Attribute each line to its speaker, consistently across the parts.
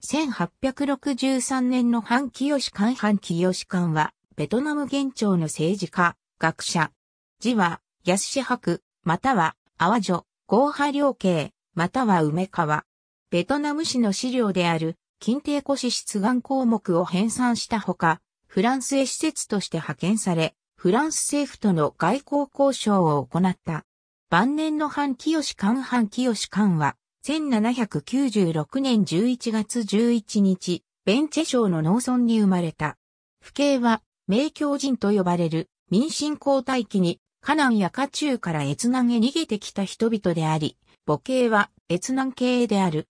Speaker 1: 1863年のハン・キヨシカン・ハン・キヨシカンは、ベトナム現庁の政治家、学者。字は、安志博、または、阿波女、合派良系、または梅川。ベトナム史の資料である、金帝古史出願項目を編纂したほか、フランスへ施設として派遣され、フランス政府との外交交渉を行った。晩年のハン・キヨシカン・ハン・キヨシカンは、1796年11月11日、ベンチェ省の農村に生まれた。父兄は、名教人と呼ばれる民進交代期に、河南や河中から越南へ逃げてきた人々であり、母系は越南系である。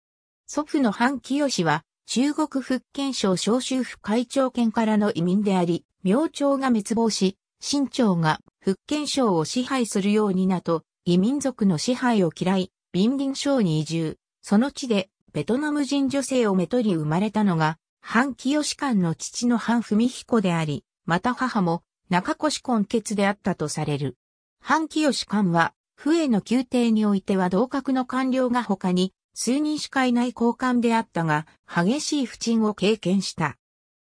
Speaker 1: 祖父の藩清は、中国福建省召集府会長県からの移民であり、明朝が滅亡し、清朝が福建省を支配するようになと、移民族の支配を嫌い、ビンディン省に移住、その地でベトナム人女性をめとり生まれたのが、ハン・キヨシカンの父のハン・フミヒコであり、また母も中越根血であったとされる。ハン・キヨシカンは、不衛の宮廷においては同格の官僚が他に数人しかいない高官であったが、激しい不沈を経験した。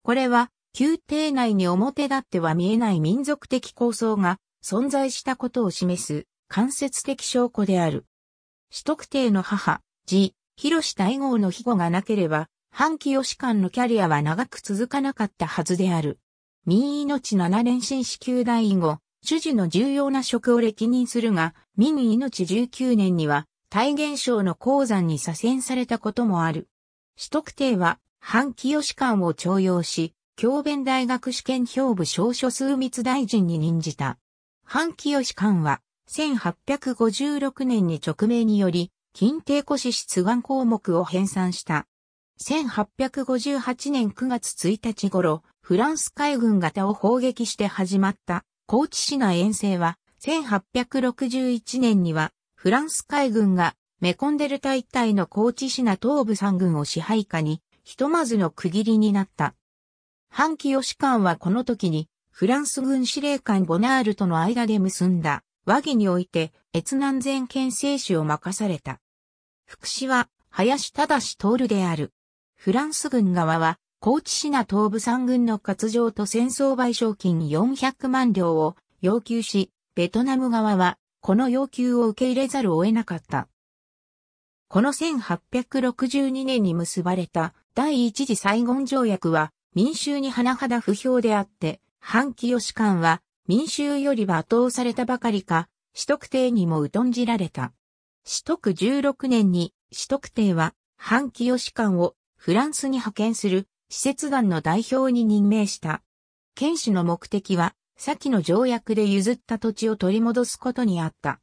Speaker 1: これは、宮廷内に表立っては見えない民族的構想が存在したことを示す間接的証拠である。主特定の母、ジ、広志大号の庇護がなければ、半期吉官のキャリアは長く続かなかったはずである。民命7連新支給以後、主事の重要な職を歴任するが、民命19年には、大元賞の鉱山に左遷されたこともある。主特定は、半期吉官を徴用し、教弁大学試験評部少書枢密大臣に任じた。半期吉官は、1856年に直命により、金帝古史出願項目を編纂した。1858年9月1日頃、フランス海軍型を砲撃して始まった高知市内遠征は、1861年にはフランス海軍がメコンデルタ一帯の高知市内東部三軍を支配下に、ひとまずの区切りになった。半旗吉官はこの時に、フランス軍司令官ボナールとの間で結んだ和議において越南全県政主を任された。副祉は林忠徹である。フランス軍側は高知市な東部三軍の割譲と戦争賠償金400万両を要求し、ベトナム側はこの要求を受け入れざるを得なかった。この1862年に結ばれた第一次サイゴン条約は民衆に甚だ不評であって、反旗吉官は民衆よりは後倒されたばかりか、使徳帝にも疎んじられた。使徳16年に、使徳帝は、反清士官をフランスに派遣する施設団の代表に任命した。剣士の目的は、先の条約で譲った土地を取り戻すことにあった。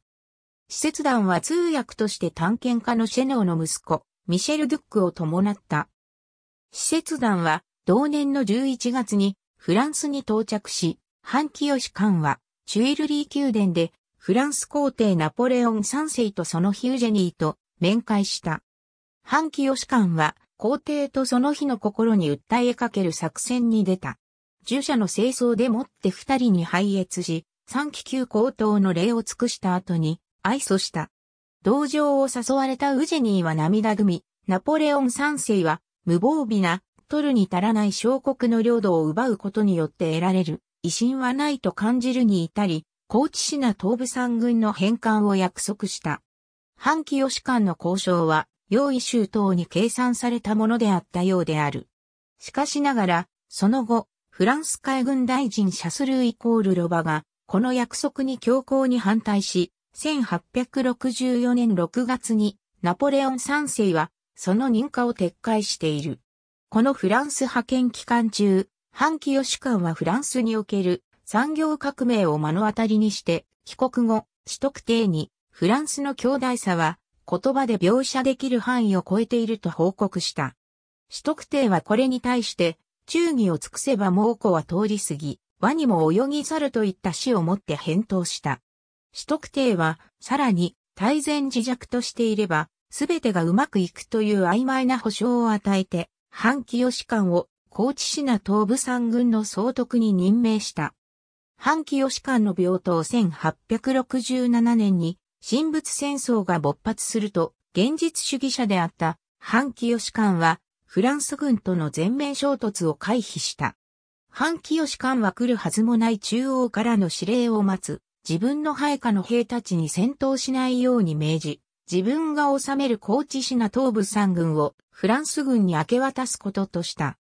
Speaker 1: 施設団は通訳として探検家のシェノーの息子、ミシェル・ドゥックを伴った。施設団は、同年の11月にフランスに到着し、ハン・キヨシは、チュイルリー宮殿で、フランス皇帝ナポレオン三世とそのヒュージェニーと面会した。ハン・キヨシは、皇帝とその日の心に訴えかける作戦に出た。従者の清掃でもって二人に拝越し、三気球高等の礼を尽くした後に、愛想した。同情を誘われたウジェニーは涙ぐみ、ナポレオン三世は、無防備な、取るに足らない小国の領土を奪うことによって得られる、威信はないと感じるに至り、高知市な東部三軍の返還を約束した。反旗吉官の交渉は、用意周到に計算されたものであったようである。しかしながら、その後、フランス海軍大臣シャスルーイコールロバが、この約束に強硬に反対し、1864年6月にナポレオン3世はその認可を撤回している。このフランス派遣期間中、反清主官はフランスにおける産業革命を目の当たりにして、帰国後、取得定に、フランスの強大さは、言葉で描写できる範囲を超えていると報告した。取得定はこれに対して、忠義を尽くせば猛虎は通り過ぎ、ワニも泳ぎ去るといった死をもって返答した。取得定は、さらに、大前自弱としていれば、すべてがうまくいくという曖昧な保証を与えて、反清士官を高知市な東部三軍の総督に任命した。反清吉官の病棟1867年に、神仏戦争が勃発すると、現実主義者であった反清吉官は、フランス軍との全面衝突を回避した。反清吉官は来るはずもない中央からの指令を待つ、自分の配下の兵たちに戦闘しないように命じ、自分が治める高知市な東部三軍をフランス軍に明け渡すこととした。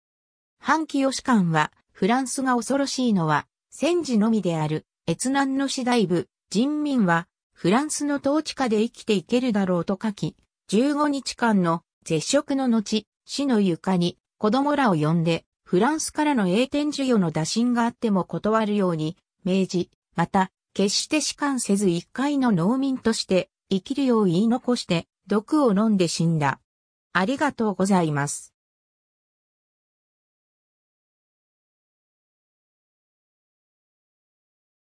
Speaker 1: 反清士官は、フランスが恐ろしいのは、戦時のみである、越南の次第部、人民は、フランスの統治下で生きていけるだろうと書き、15日間の絶食の後、死の床に子供らを呼んで、フランスからの栄転授与の打診があっても断るように、明治、また、決して士官せず一回の農民として生きるよう言い残して、毒を飲んで死んだ。ありがとうございます。